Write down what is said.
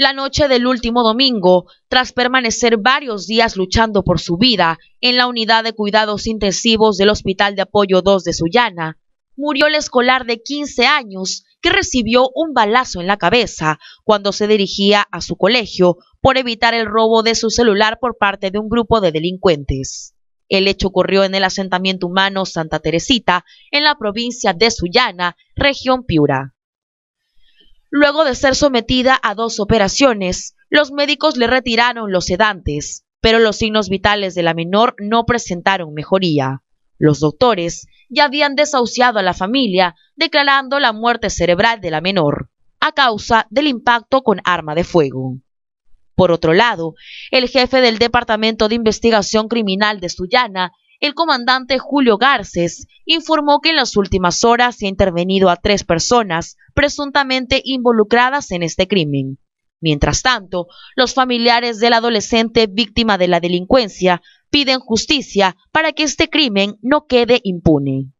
la noche del último domingo, tras permanecer varios días luchando por su vida en la unidad de cuidados intensivos del Hospital de Apoyo 2 de Sullana, murió el escolar de 15 años que recibió un balazo en la cabeza cuando se dirigía a su colegio por evitar el robo de su celular por parte de un grupo de delincuentes. El hecho ocurrió en el asentamiento humano Santa Teresita, en la provincia de Sullana, región Piura. Luego de ser sometida a dos operaciones, los médicos le retiraron los sedantes, pero los signos vitales de la menor no presentaron mejoría. Los doctores ya habían desahuciado a la familia, declarando la muerte cerebral de la menor, a causa del impacto con arma de fuego. Por otro lado, el jefe del Departamento de Investigación Criminal de Sullana el comandante Julio Garces informó que en las últimas horas se ha intervenido a tres personas presuntamente involucradas en este crimen. Mientras tanto, los familiares del adolescente víctima de la delincuencia piden justicia para que este crimen no quede impune.